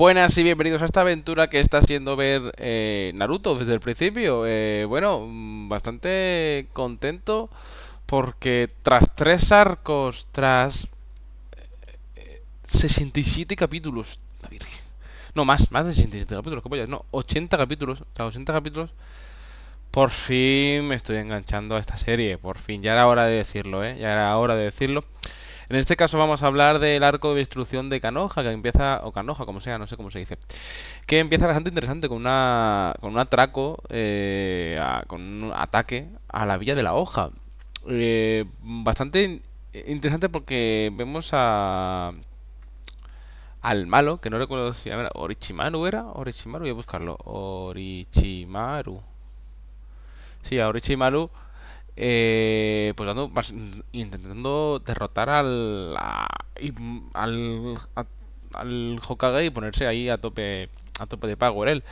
Buenas y bienvenidos a esta aventura que está haciendo ver eh, Naruto desde el principio. Eh, bueno, mm, bastante contento porque tras tres arcos, tras 67 eh, capítulos, la virgen. No, más, más de 67 capítulos, ya, no, 80 capítulos, tras 80 capítulos, por fin me estoy enganchando a esta serie, por fin, ya era hora de decirlo, ¿eh? Ya era hora de decirlo. En este caso vamos a hablar del arco de destrucción de Canoja, que empieza, o Canoja, como sea, no sé cómo se dice, que empieza bastante interesante con, una, con un atraco, eh, con un ataque a la Villa de la Hoja. Eh, bastante interesante porque vemos a al malo, que no recuerdo si era Orichimaru era, Orichimaru voy a buscarlo, Orichimaru. Sí, a Orichimaru eh, pues dando, intentando derrotar al, al, Hokage y ponerse ahí a tope, a tope de power él.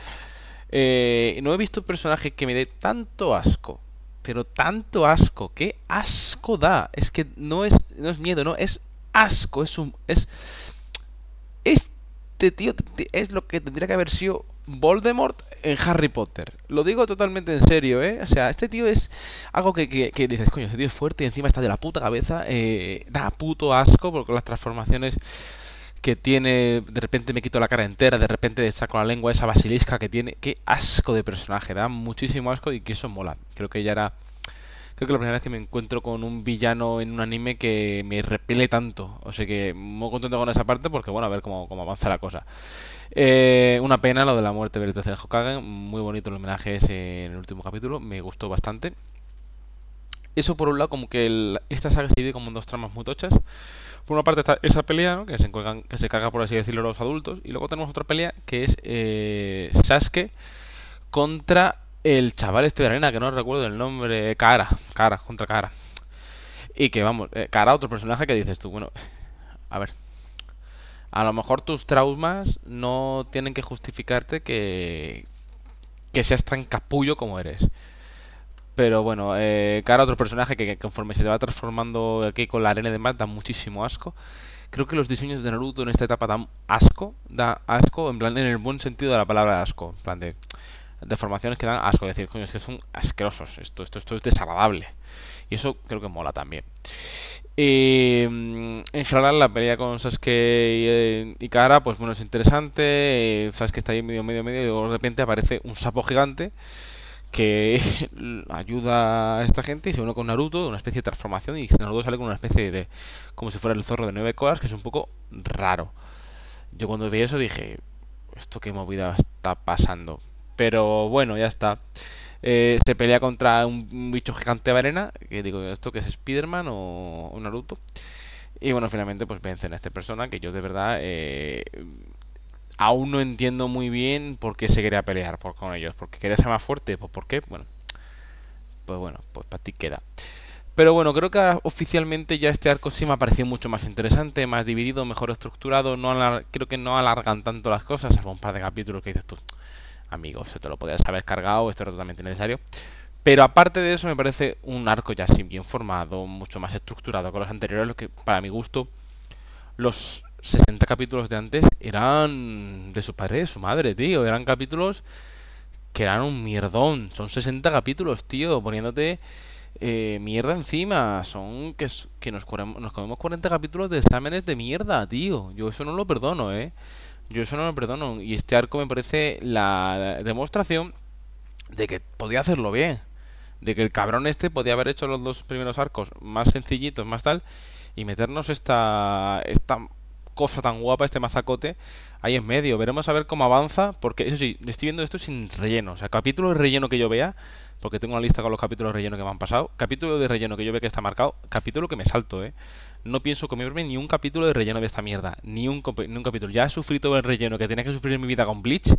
Eh, no he visto un personaje que me dé tanto asco, pero tanto asco, que asco da. Es que no es, no es miedo, no, es asco, es un, es, este tío es lo que tendría que haber sido Voldemort en Harry Potter. Lo digo totalmente en serio, ¿eh? O sea, este tío es algo que, que, dices, coño, este tío es fuerte y encima está de la puta cabeza. Eh, da puto asco porque las transformaciones que tiene, de repente me quito la cara entera, de repente saco la lengua esa basilisca que tiene. Qué asco de personaje, da muchísimo asco y que eso mola. Creo que ya era creo que la primera vez que me encuentro con un villano en un anime que me repele tanto. O sea que muy contento con esa parte porque, bueno, a ver cómo, avanza la cosa. Eh, una pena lo de la muerte del de Hokage. Muy bonito el homenaje ese en el último capítulo. Me gustó bastante. Eso por un lado, como que esta saga se divide como en dos tramas muy tochas. Por una parte está esa pelea, que, se caga que se carga, por así decirlo, los adultos. Y luego tenemos otra pelea que es eh, Sasuke contra el chaval este de arena, que no recuerdo el nombre, Cara, Cara, contra Cara. Y que vamos, eh, Cara, otro personaje que dices tú, bueno, a ver. A lo mejor tus traumas no tienen que justificarte que, que seas tan capullo como eres. Pero bueno, eh, Cara, otro personaje que, conforme se te va transformando aquí con la arena de demás, da muchísimo asco creo que los diseños de Naruto en esta etapa dan asco, da asco, en plan en el buen sentido de la palabra asco, en plan de deformaciones que dan asco. Decir, coño, es que son asquerosos. Esto, esto, esto es desagradable. Y eso creo que mola también. Mm, en general la pelea con Sasuke y, eh, Kara, pues bueno, es interesante. Eh, Sasuke está ahí medio, medio, medio y luego de repente aparece un sapo gigante que ayuda a esta gente y se une con Naruto, una especie de transformación y Naruto sale con una especie de... como si fuera el zorro de nueve colas, que es un poco raro. Yo cuando vi eso dije, ¿esto qué movida está pasando? Pero bueno, ya está. Eh, se pelea contra un bicho gigante de arena. Que digo, ¿esto que es Spider-Man o, Naruto? Y bueno, finalmente pues vencen a esta persona que yo de verdad eh, aún no entiendo muy bien por qué se quería pelear por, con ellos. Porque quería ser más fuerte. Pues por qué, bueno. Pues bueno, pues para ti queda. Pero bueno, creo que oficialmente ya este arco sí me ha parecido mucho más interesante, más dividido, mejor estructurado. No creo que no alargan tanto las cosas, salvo un par de capítulos que dices tú amigos. Se te lo podías haber cargado, esto era totalmente necesario. Pero aparte de eso, me parece un arco ya sin bien formado, mucho más estructurado que los anteriores, lo que para mi gusto los 60 capítulos de antes eran de su padre de su madre, tío. Eran capítulos que eran un mierdón. Son 60 capítulos, tío, poniéndote eh, mierda encima. Son que, que nos, nos comemos 40 capítulos de exámenes de mierda, tío. Yo eso no lo perdono, eh. Yo eso no me perdono. Y este arco me parece la demostración de que podía hacerlo bien. De que el cabrón este podía haber hecho los dos primeros arcos más sencillitos, más tal, y meternos esta, esta cosa tan guapa, este mazacote, ahí en medio. Veremos a ver cómo avanza, porque eso sí, estoy viendo esto sin relleno. O sea, capítulo de relleno que yo vea, porque tengo una lista con los capítulos de relleno que me han pasado. Capítulo de relleno que yo veo que está marcado, capítulo que me salto, ¿eh? No pienso comerme ni un capítulo de relleno de esta mierda, ni un, capítulo. Ya he sufrido el relleno que tenía que sufrir mi vida con Bleach,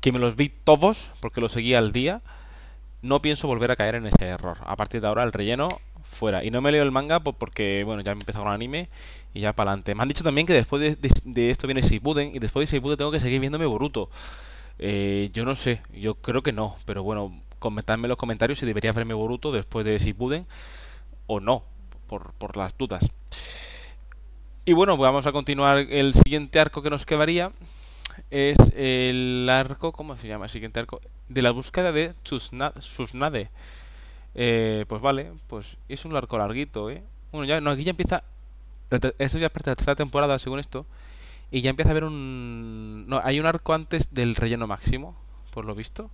que me los vi todos porque los seguía al día. No pienso volver a caer en ese error. A partir de ahora el relleno fuera. Y no me leo el manga porque, bueno, ya me empezado con el anime y ya para adelante. Me han dicho también que después de, esto viene Seibuden y después de Seibuden tengo que seguir viéndome Boruto. Eh, yo no sé, yo creo que no, pero bueno, comentadme en los comentarios si debería verme Boruto después de si puden o no, por, las dudas. Y bueno, vamos a continuar. El siguiente arco que nos quedaría es el arco, ¿cómo se llama el siguiente arco? De la búsqueda de Susnade. Eh, pues vale, pues es un arco larguito, ¿eh? Bueno, ya, no, aquí ya empieza... Eso ya es la tercera temporada, según esto. Y ya empieza a haber un... No, hay un arco antes del relleno máximo, por lo visto.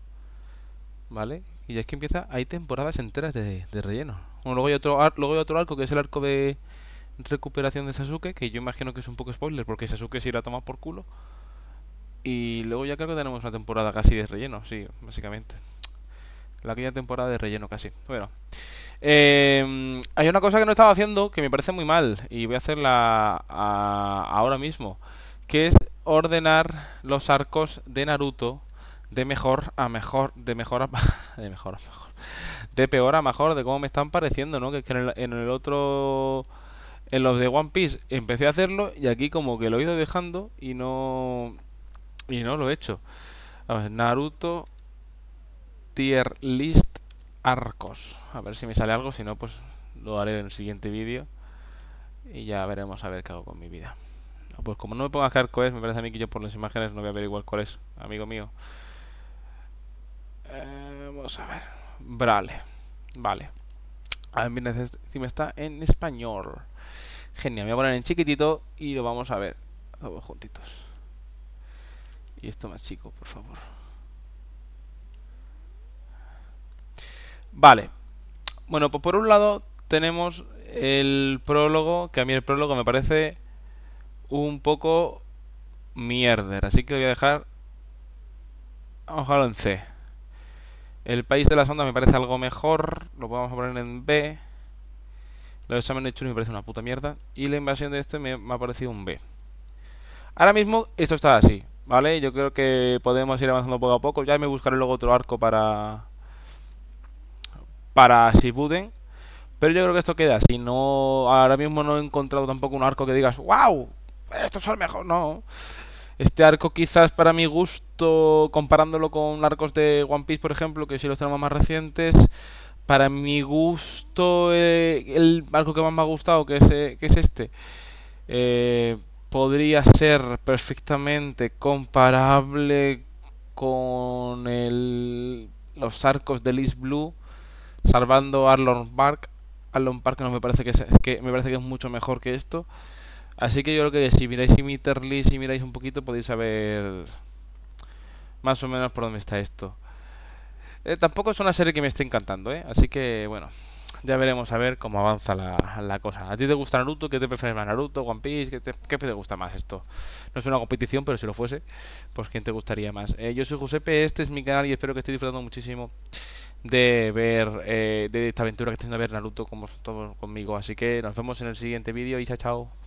¿vale? Y ya es que empieza, hay temporadas enteras de, relleno. luego hay, otro luego otro arco que es el arco de recuperación de Sasuke, que yo imagino que es un poco spoiler porque Sasuke se irá a tomar por culo. Y luego ya creo que tenemos una temporada casi de relleno, sí, básicamente. La aquella temporada de relleno casi. Bueno. Em, hay una cosa que no estaba haciendo que me parece muy mal y voy a hacerla ahora mismo, que es ordenar los arcos de Naruto de mejor a mejor, de mejor a de mejor a mejor, de peor a mejor, de cómo me están pareciendo, ¿no? Que en el, otro, en los de One Piece empecé a hacerlo y aquí como que lo he ido dejando y no, y no lo he hecho. A ver, Naruto tier list arcos. A ver si me sale algo, si no pues lo haré en el siguiente vídeo y ya veremos a ver qué hago con mi vida. pues como no me pongas a arco es, me parece a mí que yo por las imágenes no voy a averiguar cuál es, amigo mío. Eh, vamos a ver. Vale. Vale. A ver, este, este me está en español. Genial, me voy a poner en chiquitito y lo vamos a ver. juntitos. Y esto más chico, por favor. Vale. Bueno, pues por un lado tenemos el prólogo, que a mí el prólogo me parece un poco mierder, así que lo voy a dejar... Vamos a dejarlo en C. El país de las ondas me parece algo mejor. Lo podemos poner en B. Los exámenes chulos me parece una puta mierda. Y la invasión de este me, ha parecido un B. Ahora mismo esto está así, ¿vale? Yo creo que podemos ir avanzando poco a poco. Ya me buscaré luego otro arco para... Para si puden. Pero yo creo que esto queda así. No, ahora mismo no he encontrado tampoco un arco que digas, wow, esto es el mejor. No. Este arco quizás para mi gusto, comparándolo con arcos de One Piece, por ejemplo, que si los tenemos más recientes, para mi gusto eh, el arco que más me ha gustado, que es, eh, que es este, eh, podría ser perfectamente comparable con los arcos de Liz Blue, salvando Arlon Park. Arlon Park no me parece que, que me parece que es mucho mejor que esto. Así que yo creo que si miráis mi si y miráis un poquito podéis saber más o menos por dónde está esto. Eh, tampoco es una serie que me esté encantando, ¿eh? Así que bueno, ya veremos a ver cómo avanza la, cosa. ¿A ti te gusta Naruto? ¿Qué te prefieres más? ¿Naruto? ¿One Piece? ¿Qué te, gusta más esto? No es una competición, pero si lo fuese, pues ¿quién te gustaría más? Eh, yo soy Josepe, este es mi canal y espero que estéis disfrutando muchísimo de ver eh, de esta aventura que está a ver Naruto como todos conmigo. Así que nos vemos en el siguiente vídeo y chao chao.